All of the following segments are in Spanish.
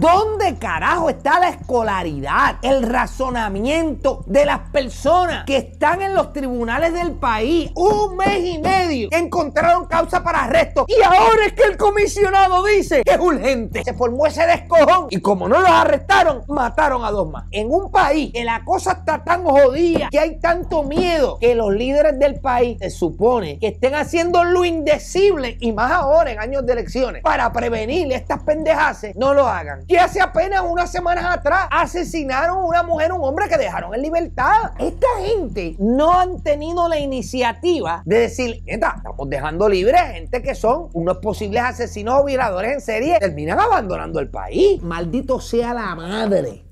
¿Dónde carajo está la escolaridad, el razonamiento de las personas que están en los tribunales del país? Un mes y medio encontraron causa para arresto y ahora es que el comisionado dice que es urgente. Se formó ese descojón y como no los arrestaron, mataron a dos más. En un país que la cosa está tan jodida, que hay tanto miedo, que los líderes del país se supone que estén haciendo lo indecible y más ahora en años de elecciones para prevenir estas pendejaces, no lo hagan que hace apenas unas semanas atrás asesinaron a una mujer, un hombre que dejaron en libertad. Esta gente no han tenido la iniciativa de decir, estamos dejando libre gente que son unos posibles asesinos o violadores en serie, terminan abandonando el país. Maldito sea la madre.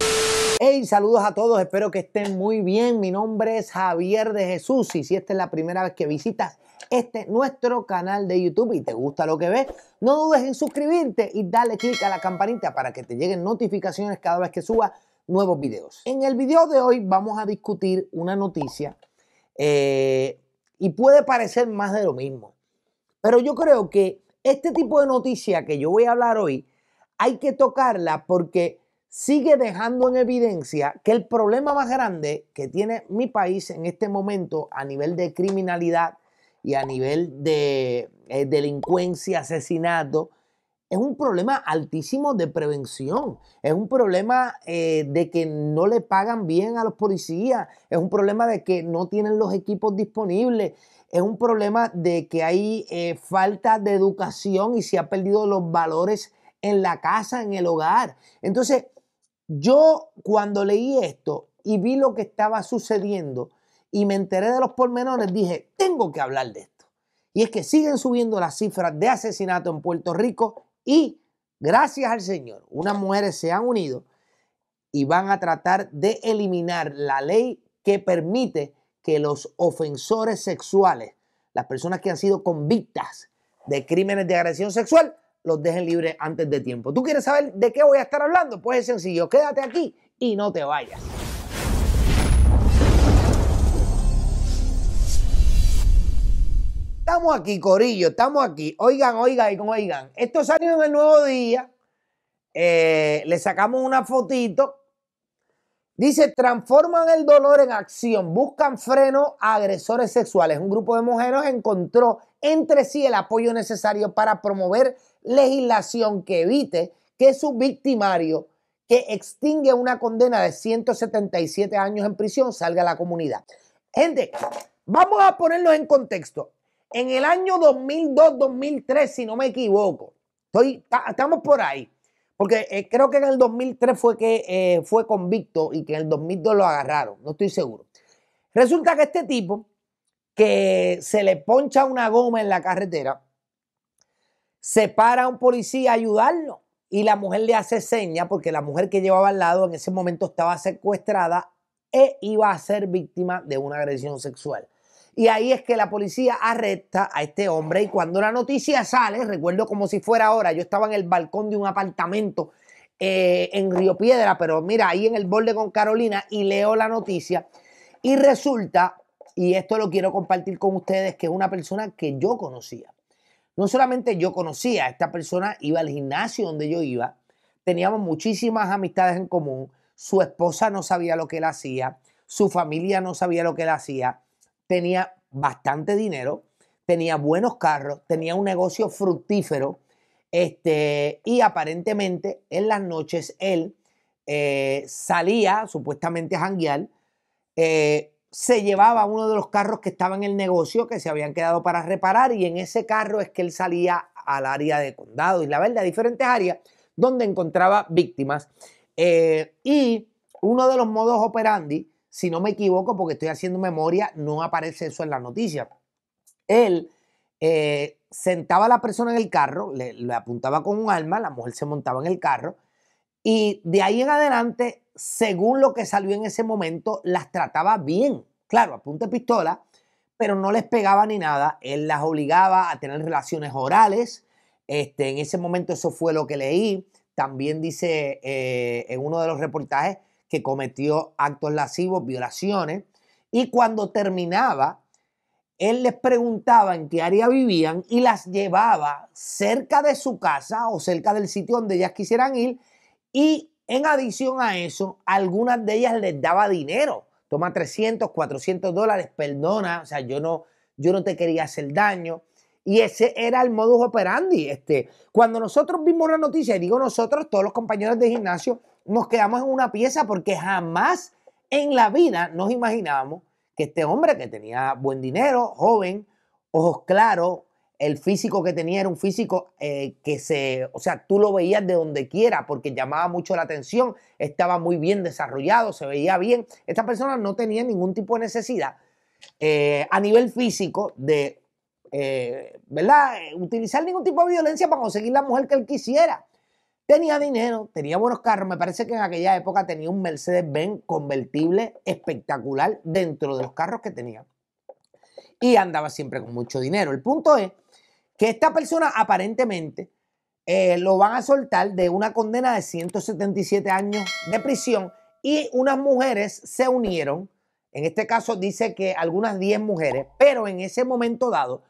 Hey, saludos a todos, espero que estén muy bien. Mi nombre es Javier de Jesús y si esta es la primera vez que visitas este nuestro canal de YouTube y te gusta lo que ves, no dudes en suscribirte y darle clic a la campanita para que te lleguen notificaciones cada vez que suba nuevos videos. En el video de hoy vamos a discutir una noticia eh, y puede parecer más de lo mismo, pero yo creo que este tipo de noticia que yo voy a hablar hoy hay que tocarla porque sigue dejando en evidencia que el problema más grande que tiene mi país en este momento a nivel de criminalidad y a nivel de eh, delincuencia, asesinato, es un problema altísimo de prevención, es un problema eh, de que no le pagan bien a los policías, es un problema de que no tienen los equipos disponibles, es un problema de que hay eh, falta de educación y se ha perdido los valores en la casa, en el hogar. Entonces, yo cuando leí esto y vi lo que estaba sucediendo, y me enteré de los pormenores, dije, tengo que hablar de esto. Y es que siguen subiendo las cifras de asesinato en Puerto Rico y gracias al Señor, unas mujeres se han unido y van a tratar de eliminar la ley que permite que los ofensores sexuales, las personas que han sido convictas de crímenes de agresión sexual, los dejen libres antes de tiempo. ¿Tú quieres saber de qué voy a estar hablando? Pues es sencillo, quédate aquí y no te vayas. Estamos aquí, Corillo, estamos aquí. Oigan, oigan, oigan. Esto salió en el nuevo día. Eh, le sacamos una fotito. Dice, transforman el dolor en acción, buscan freno a agresores sexuales. Un grupo de mujeres encontró entre sí el apoyo necesario para promover legislación que evite que su victimario, que extingue una condena de 177 años en prisión, salga a la comunidad. Gente, vamos a ponernos en contexto. En el año 2002-2003, si no me equivoco, estoy, estamos por ahí, porque eh, creo que en el 2003 fue que eh, fue convicto y que en el 2002 lo agarraron, no estoy seguro. Resulta que este tipo, que se le poncha una goma en la carretera, se para a un policía a ayudarlo y la mujer le hace seña porque la mujer que llevaba al lado en ese momento estaba secuestrada e iba a ser víctima de una agresión sexual. Y ahí es que la policía arresta a este hombre y cuando la noticia sale, recuerdo como si fuera ahora, yo estaba en el balcón de un apartamento eh, en Río Piedra, pero mira, ahí en el borde con Carolina y leo la noticia y resulta, y esto lo quiero compartir con ustedes, que es una persona que yo conocía. No solamente yo conocía, esta persona iba al gimnasio donde yo iba, teníamos muchísimas amistades en común, su esposa no sabía lo que él hacía, su familia no sabía lo que él hacía, tenía bastante dinero, tenía buenos carros, tenía un negocio fructífero, este, y aparentemente en las noches él eh, salía supuestamente a janguear, eh, se llevaba uno de los carros que estaba en el negocio, que se habían quedado para reparar, y en ese carro es que él salía al área de condado y la verdad, a diferentes áreas donde encontraba víctimas. Eh, y uno de los modos operandi si no me equivoco, porque estoy haciendo memoria, no aparece eso en la noticia. Él eh, sentaba a la persona en el carro, le, apuntaba con un arma, la mujer se montaba en el carro, y de ahí en adelante, según lo que salió en ese momento, las trataba bien. Claro, a de pistola, pero no les pegaba ni nada. Él las obligaba a tener relaciones orales. Este, en ese momento eso fue lo que leí. También dice eh, en uno de los reportajes que cometió actos lascivos, violaciones, y cuando terminaba, él les preguntaba en qué área vivían y las llevaba cerca de su casa o cerca del sitio donde ellas quisieran ir, y en adición a eso, algunas de ellas les daba dinero. Toma 300, 400 dólares, perdona, o sea, yo no, yo no te quería hacer daño. Y ese era el modus operandi. Este, cuando nosotros vimos la noticia, y digo nosotros, todos los compañeros de gimnasio, nos quedamos en una pieza porque jamás en la vida nos imaginábamos que este hombre que tenía buen dinero, joven, ojos claros, el físico que tenía era un físico eh, que se, o sea, tú lo veías de donde quiera porque llamaba mucho la atención, estaba muy bien desarrollado, se veía bien. Esta persona no tenía ningún tipo de necesidad eh, a nivel físico de, eh, ¿verdad? Utilizar ningún tipo de violencia para conseguir la mujer que él quisiera. Tenía dinero, tenía buenos carros. Me parece que en aquella época tenía un Mercedes-Benz convertible espectacular dentro de los carros que tenía. Y andaba siempre con mucho dinero. El punto es que esta persona aparentemente eh, lo van a soltar de una condena de 177 años de prisión y unas mujeres se unieron. En este caso dice que algunas 10 mujeres, pero en ese momento dado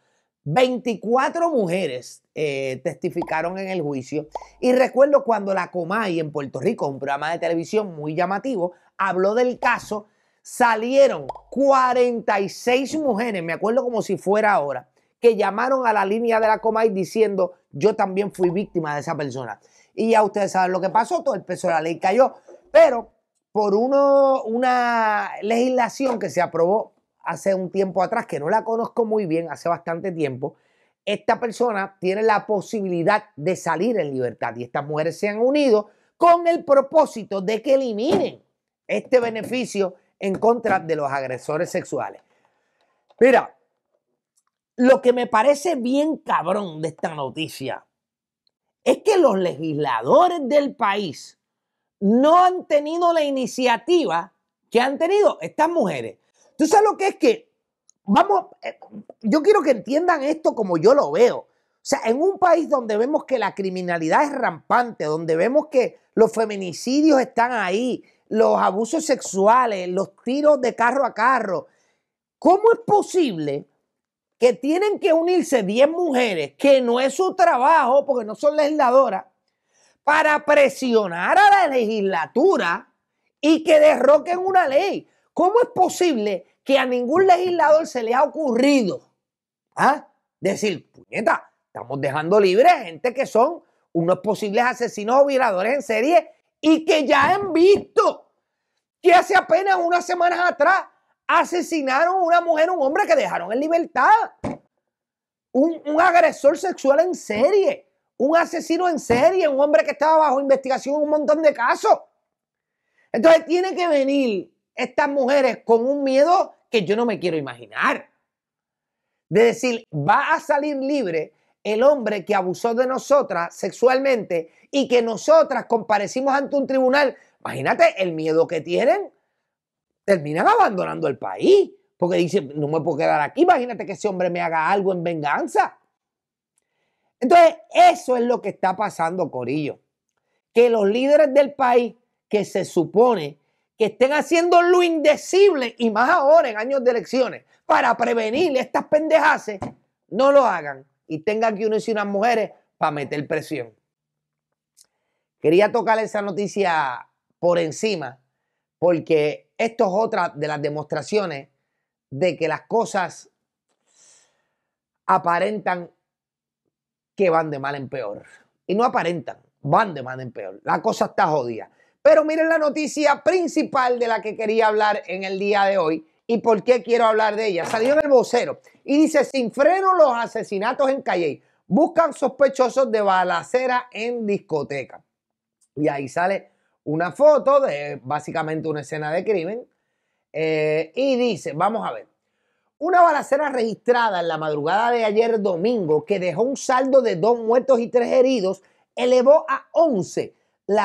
24 mujeres eh, testificaron en el juicio y recuerdo cuando la Comay en Puerto Rico, un programa de televisión muy llamativo, habló del caso, salieron 46 mujeres, me acuerdo como si fuera ahora, que llamaron a la línea de la Comay diciendo yo también fui víctima de esa persona. Y ya ustedes saben lo que pasó, todo el peso de la ley cayó, pero por una legislación que se aprobó hace un tiempo atrás, que no la conozco muy bien, hace bastante tiempo, esta persona tiene la posibilidad de salir en libertad y estas mujeres se han unido con el propósito de que eliminen este beneficio en contra de los agresores sexuales. Mira, lo que me parece bien cabrón de esta noticia es que los legisladores del país no han tenido la iniciativa que han tenido estas mujeres. ¿Tú sabes lo que es que, vamos, eh, yo quiero que entiendan esto como yo lo veo. O sea, en un país donde vemos que la criminalidad es rampante, donde vemos que los feminicidios están ahí, los abusos sexuales, los tiros de carro a carro, ¿cómo es posible que tienen que unirse 10 mujeres, que no es su trabajo, porque no son legisladoras, para presionar a la legislatura y que derroquen una ley? ¿Cómo es posible que a ningún legislador se le ha ocurrido ¿ah? decir, puñeta, estamos dejando libre gente que son unos posibles asesinos o violadores en serie y que ya han visto que hace apenas unas semanas atrás asesinaron a una mujer, un hombre que dejaron en libertad. Un, un, agresor sexual en serie, un asesino en serie, un hombre que estaba bajo investigación en un montón de casos. Entonces tiene que venir estas mujeres con un miedo que yo no me quiero imaginar. De decir, va a salir libre el hombre que abusó de nosotras sexualmente y que nosotras comparecimos ante un tribunal. Imagínate el miedo que tienen. Terminan abandonando el país porque dicen, no me puedo quedar aquí. Imagínate que ese hombre me haga algo en venganza. Entonces, eso es lo que está pasando, Corillo. Que los líderes del país que se supone que estén haciendo lo indecible y más ahora en años de elecciones para prevenir estas pendejaces, no lo hagan y tengan que unirse unas mujeres para meter presión. Quería tocar esa noticia por encima porque esto es otra de las demostraciones de que las cosas aparentan que van de mal en peor. Y no aparentan, van de mal en peor. La cosa está jodida. Pero miren la noticia principal de la que quería hablar en el día de hoy y por qué quiero hablar de ella. Salió en el vocero y dice, sin freno los asesinatos en Calle. Buscan sospechosos de balacera en discoteca. Y ahí sale una foto de básicamente una escena de crimen. Eh, y dice, vamos a ver, una balacera registrada en la madrugada de ayer domingo que dejó un saldo de dos muertos y tres heridos elevó a 11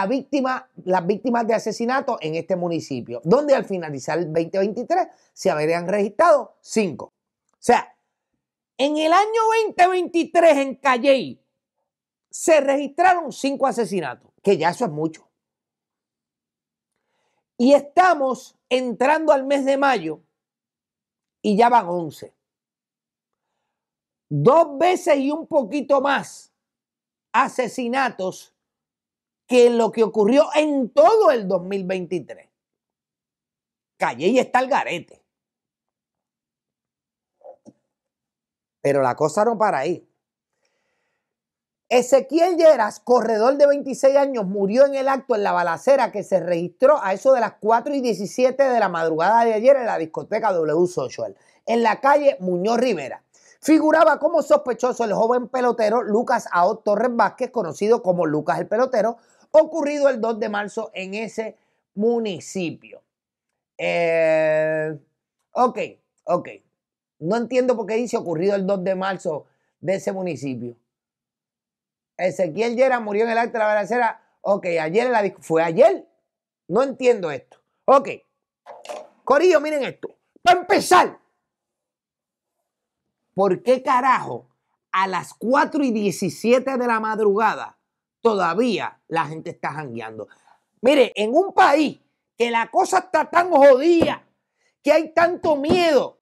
víctima, las víctimas de asesinato en este municipio, donde al finalizar el 2023 se habrían registrado cinco O sea, en el año 2023 en Calley se registraron cinco asesinatos, que ya eso es mucho. Y estamos entrando al mes de mayo y ya van 11. Dos veces y un poquito más asesinatos que lo que ocurrió en todo el 2023. Calle y está el garete. Pero la cosa no para ahí. Ezequiel Lleras, corredor de 26 años, murió en el acto en la balacera que se registró a eso de las 4 y 17 de la madrugada de ayer en la discoteca W Social, en la calle Muñoz Rivera. Figuraba como sospechoso el joven pelotero Lucas A. Torres Vázquez, conocido como Lucas el Pelotero, ocurrido el 2 de marzo en ese municipio. Eh, ok, ok. No entiendo por qué dice ocurrido el 2 de marzo de ese municipio. Ezequiel Llera murió en el acto de la balacera. Ok, ayer fue ayer. No entiendo esto. Ok. Corillo, miren esto. Para empezar, ¿por qué carajo a las 4 y 17 de la madrugada todavía la gente está jangueando. Mire, en un país que la cosa está tan jodida, que hay tanto miedo,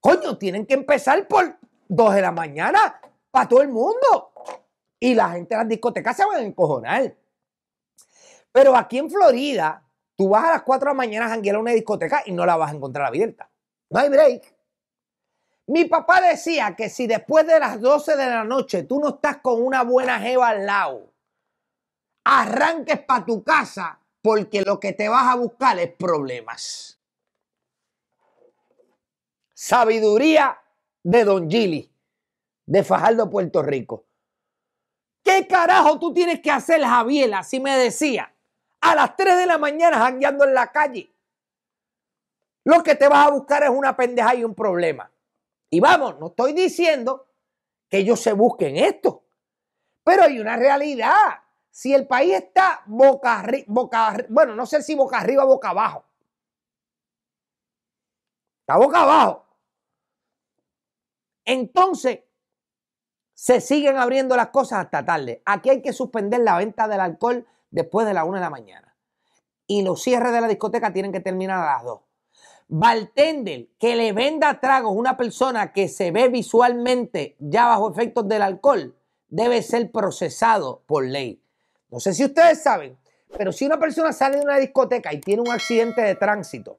coño, tienen que empezar por 2 de la mañana para todo el mundo. Y la gente en las discotecas se van a encojonar. Pero aquí en Florida, tú vas a las 4 de la mañana a janguear a una discoteca y no la vas a encontrar abierta. No hay break. Mi papá decía que si después de las 12 de la noche tú no estás con una buena jeva al lado, arranques para tu casa porque lo que te vas a buscar es problemas. Sabiduría de Don Gili, de Fajardo, Puerto Rico. ¿Qué carajo tú tienes que hacer, Javiela? Si me decía, a las 3 de la mañana jangueando en la calle. Lo que te vas a buscar es una pendeja y un problema. Y vamos, no estoy diciendo que ellos se busquen esto, pero hay una realidad si el país está boca arriba, boca, bueno, no sé si boca arriba o boca abajo. Está boca abajo. Entonces, se siguen abriendo las cosas hasta tarde. Aquí hay que suspender la venta del alcohol después de la una de la mañana. Y los cierres de la discoteca tienen que terminar a las dos. Bartender que le venda tragos a una persona que se ve visualmente ya bajo efectos del alcohol debe ser procesado por ley. No sé si ustedes saben, pero si una persona sale de una discoteca y tiene un accidente de tránsito,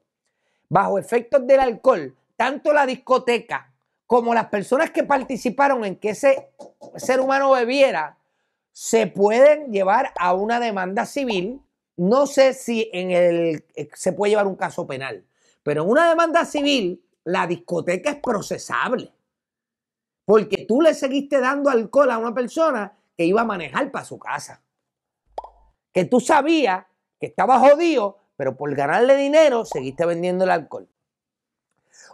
bajo efectos del alcohol, tanto la discoteca como las personas que participaron en que ese ser humano bebiera, se pueden llevar a una demanda civil. No sé si en el, eh, se puede llevar un caso penal, pero en una demanda civil la discoteca es procesable. Porque tú le seguiste dando alcohol a una persona que iba a manejar para su casa que tú sabías que estaba jodido, pero por ganarle dinero seguiste vendiendo el alcohol.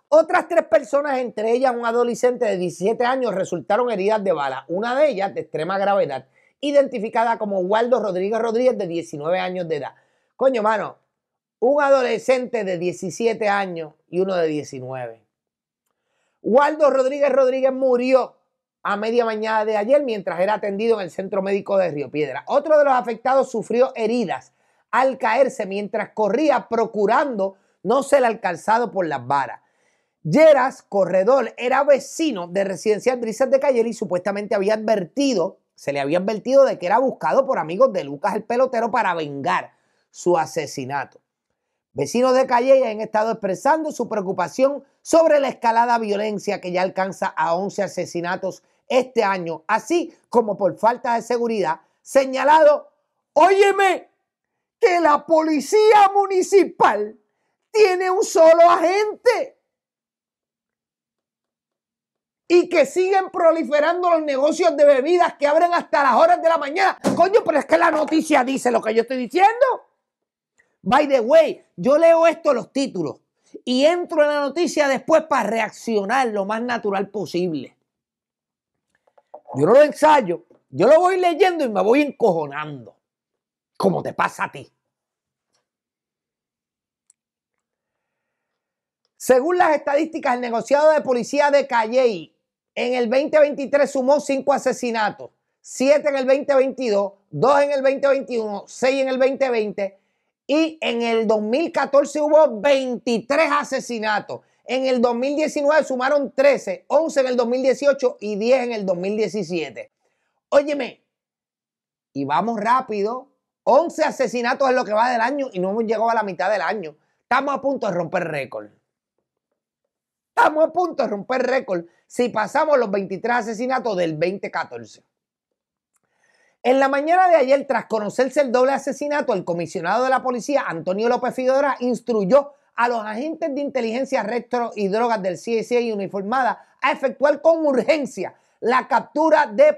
Otras tres personas, entre ellas un adolescente de 17 años, resultaron heridas de bala, una de ellas de extrema gravedad, identificada como Waldo Rodríguez Rodríguez de 19 años de edad. Coño, mano, un adolescente de 17 años y uno de 19. Waldo Rodríguez Rodríguez murió a media mañana de ayer mientras era atendido en el centro médico de Río Piedra. Otro de los afectados sufrió heridas al caerse mientras corría procurando no ser alcanzado por las varas. Lleras, corredor, era vecino de Residencial Brisas de calle y supuestamente había advertido, se le había advertido de que era buscado por amigos de Lucas el pelotero para vengar su asesinato. Vecinos de Calle han estado expresando su preocupación sobre la escalada violencia que ya alcanza a 11 asesinatos este año, así como por falta de seguridad, señalado, óyeme, que la policía municipal tiene un solo agente y que siguen proliferando los negocios de bebidas que abren hasta las horas de la mañana. Coño, pero es que la noticia dice lo que yo estoy diciendo. By the way, yo leo esto los títulos y entro en la noticia después para reaccionar lo más natural posible yo no lo ensayo, yo lo voy leyendo y me voy encojonando, como te pasa a ti. Según las estadísticas, el negociado de policía de Calley en el 2023 sumó cinco asesinatos, siete en el 2022, dos en el 2021, seis en el 2020 y en el 2014 hubo 23 asesinatos. En el 2019 sumaron 13, 11 en el 2018 y 10 en el 2017. Óyeme, y vamos rápido. 11 asesinatos es lo que va del año y no hemos llegado a la mitad del año. Estamos a punto de romper récord. Estamos a punto de romper récord si pasamos los 23 asesinatos del 2014. En la mañana de ayer, tras conocerse el doble asesinato, el comisionado de la policía, Antonio López Fidora, instruyó a los agentes de inteligencia retro y drogas del CIC uniformada a efectuar con urgencia la captura de,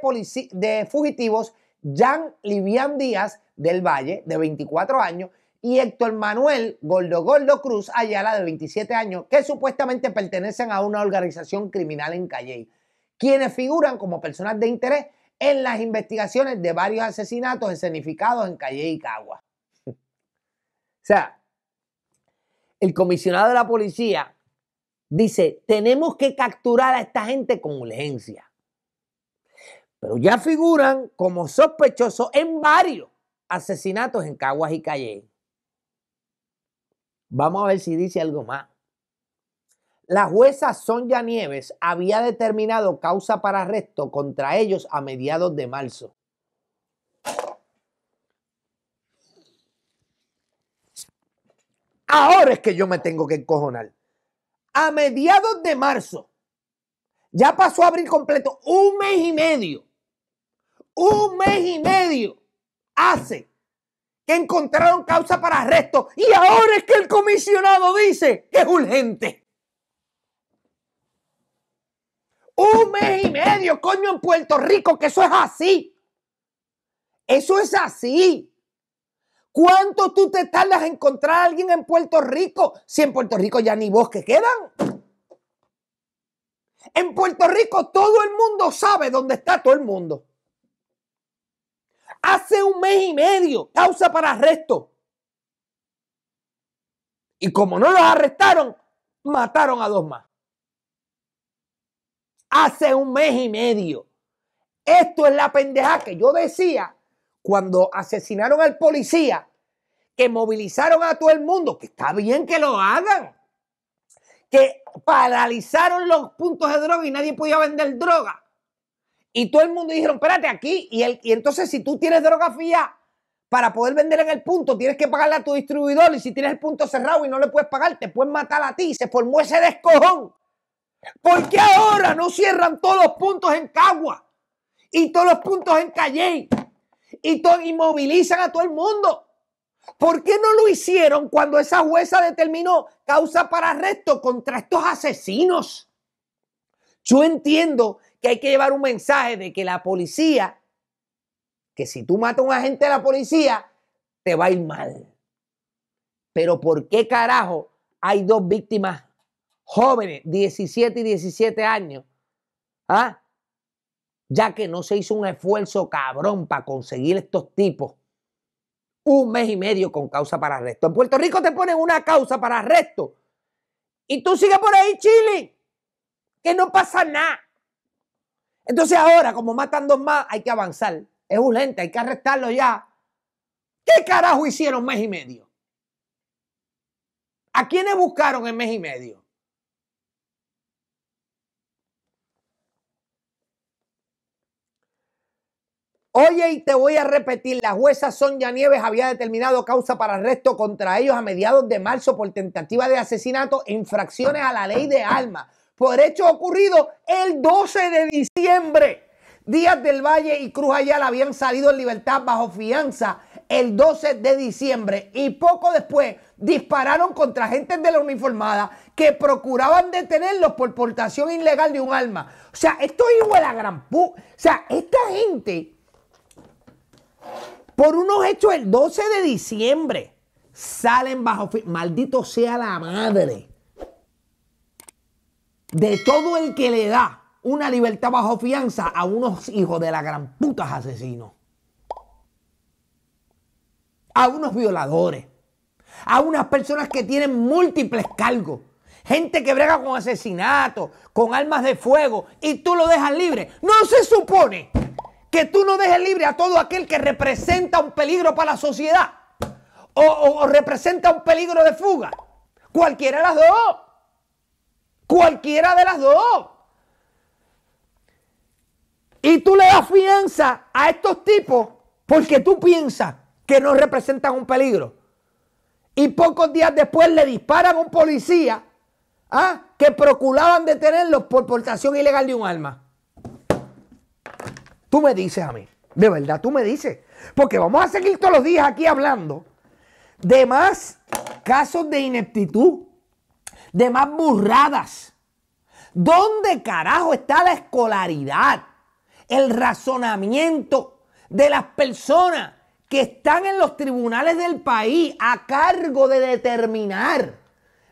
de fugitivos Jan Livian Díaz del Valle, de 24 años, y Héctor Manuel Gordo Gordo Cruz Ayala, de 27 años, que supuestamente pertenecen a una organización criminal en Calley, quienes figuran como personas de interés en las investigaciones de varios asesinatos escenificados en Calle y Cagua. o sea, el comisionado de la policía dice, tenemos que capturar a esta gente con urgencia. Pero ya figuran como sospechosos en varios asesinatos en Caguas y Calle. Vamos a ver si dice algo más. La jueza Sonia Nieves había determinado causa para arresto contra ellos a mediados de marzo. Ahora es que yo me tengo que encojonar. A mediados de marzo, ya pasó a abril completo, un mes y medio, un mes y medio hace que encontraron causa para arresto y ahora es que el comisionado dice que es urgente. Un mes y medio, coño, en Puerto Rico, que eso es así. Eso es así. ¿Cuánto tú te tardas en encontrar a alguien en Puerto Rico si en Puerto Rico ya ni bosques quedan? En Puerto Rico todo el mundo sabe dónde está todo el mundo. Hace un mes y medio, causa para arresto. Y como no los arrestaron, mataron a dos más. Hace un mes y medio. Esto es la pendeja que yo decía cuando asesinaron al policía, que movilizaron a todo el mundo, que está bien que lo hagan, que paralizaron los puntos de droga y nadie podía vender droga. Y todo el mundo dijeron, espérate aquí, y, y entonces si tú tienes droga fía, para poder vender en el punto tienes que pagarle a tu distribuidor y si tienes el punto cerrado y no le puedes pagar, te pueden matar a ti. Se formó ese descojón. ¿Por qué ahora no cierran todos los puntos en Cagua y todos los puntos en Calley y, todo movilizan a todo el mundo. ¿Por qué no lo hicieron cuando esa jueza determinó causa para arresto contra estos asesinos? Yo entiendo que hay que llevar un mensaje de que la policía, que si tú matas a un agente de la policía, te va a ir mal. Pero ¿por qué carajo hay dos víctimas jóvenes, 17 y 17 años, ¿ah? ya que no se hizo un esfuerzo cabrón para conseguir estos tipos. Un mes y medio con causa para arresto. En Puerto Rico te ponen una causa para arresto. Y tú sigues por ahí, Chile, que no pasa nada. Entonces ahora, como matan dos más, hay que avanzar. Es urgente, hay que arrestarlo ya. ¿Qué carajo hicieron mes y medio? ¿A quiénes buscaron en mes y medio? Oye, y te voy a repetir, la jueza Sonia Nieves había determinado causa para arresto contra ellos a mediados de marzo por tentativa de asesinato e infracciones a la ley de armas por hecho ocurrido el 12 de diciembre. Díaz del Valle y Cruz Ayala habían salido en libertad bajo fianza el 12 de diciembre y poco después dispararon contra agentes de la uniformada que procuraban detenerlos por portación ilegal de un arma. O sea, esto es igual a gran pu. O sea, esta gente por unos hechos el 12 de diciembre salen bajo... Maldito sea la madre de todo el que le da una libertad bajo fianza a unos hijos de la gran putas asesinos. A unos violadores. A unas personas que tienen múltiples cargos. Gente que brega con asesinatos, con armas de fuego y tú lo dejas libre. No se supone que tú no dejes libre a todo aquel que representa un peligro para la sociedad o, representa un peligro de fuga. Cualquiera de las dos. Cualquiera de las dos. Y tú le das fianza a estos tipos porque tú piensas que no representan un peligro. Y pocos días después le disparan a un policía ¿ah? que procuraban detenerlos por portación ilegal de un arma. Tú me dices a mí, de verdad, tú me dices. Porque vamos a seguir todos los días aquí hablando de más casos de ineptitud, de más burradas. ¿Dónde carajo está la escolaridad, el razonamiento de las personas que están en los tribunales del país a cargo de determinar?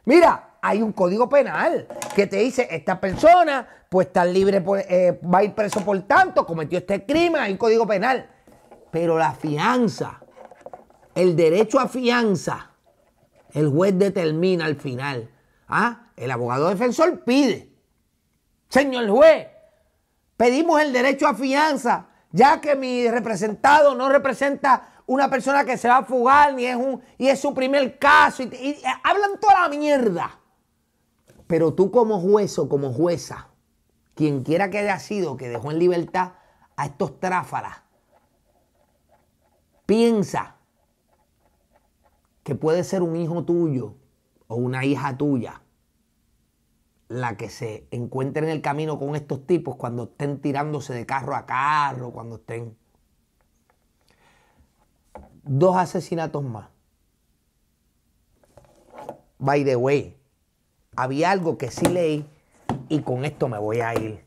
Mira, hay un código penal que te dice, esta persona pues está libre, eh, va a ir preso por tanto, cometió este crimen, hay código penal. Pero la fianza, el derecho a fianza, el juez determina al final. ¿ah? El abogado defensor pide, señor juez, pedimos el derecho a fianza, ya que mi representado no representa una persona que se va a fugar ni es un, y es su primer caso. Y, y hablan toda la mierda. Pero tú como juez o como jueza, quien quiera que haya sido que dejó en libertad a estos tráfalas, piensa que puede ser un hijo tuyo o una hija tuya la que se encuentre en el camino con estos tipos cuando estén tirándose de carro a carro, cuando estén... Dos asesinatos más. By the way, había algo que sí leí y con esto me voy a ir.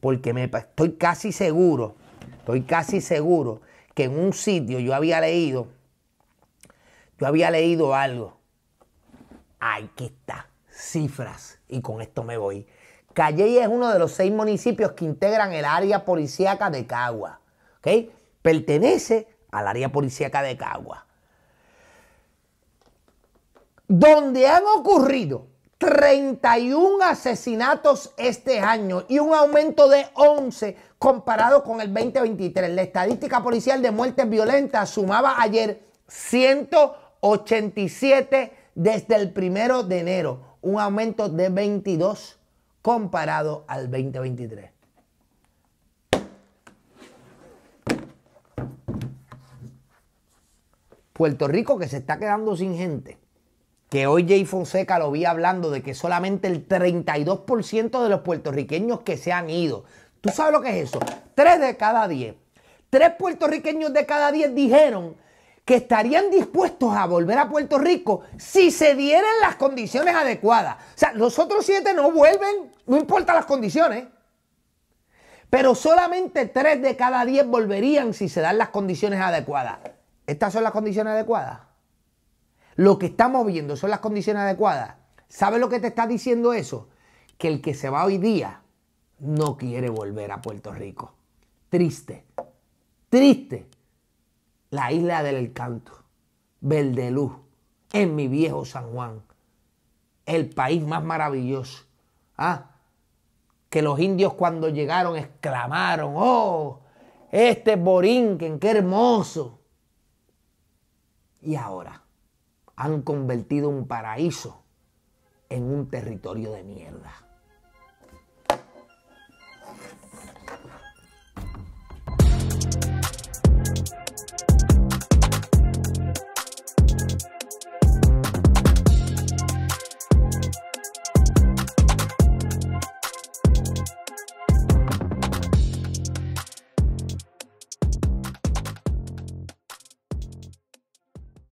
Porque me, estoy casi seguro, estoy casi seguro que en un sitio yo había leído, yo había leído algo. Aquí está, cifras. Y con esto me voy. Calley es uno de los seis municipios que integran el área policíaca de Cagua. Pertenece al área policíaca de Cagua. Donde han ocurrido 31 asesinatos este año y un aumento de 11 comparado con el 2023. La estadística policial de muertes violentas sumaba ayer 187 desde el primero de enero, un aumento de 22 comparado al 2023. Puerto Rico que se está quedando sin gente que hoy Jay Fonseca lo vi hablando de que solamente el 32% de los puertorriqueños que se han ido. ¿Tú sabes lo que es eso? Tres de cada diez. Tres puertorriqueños de cada diez dijeron que estarían dispuestos a volver a Puerto Rico si se dieran las condiciones adecuadas. O sea, los otros siete no vuelven, no importa las condiciones. Pero solamente tres de cada diez volverían si se dan las condiciones adecuadas. ¿Estas son las condiciones adecuadas? Lo que estamos viendo son las condiciones adecuadas. ¿Sabes lo que te está diciendo eso? Que el que se va hoy día no quiere volver a Puerto Rico. Triste, triste. La isla del Canto, Verdeluz, en mi viejo San Juan, el país más maravilloso. Ah, que los indios cuando llegaron exclamaron, oh, este es Borinquen, qué hermoso. Y ahora han convertido un paraíso en un territorio de mierda.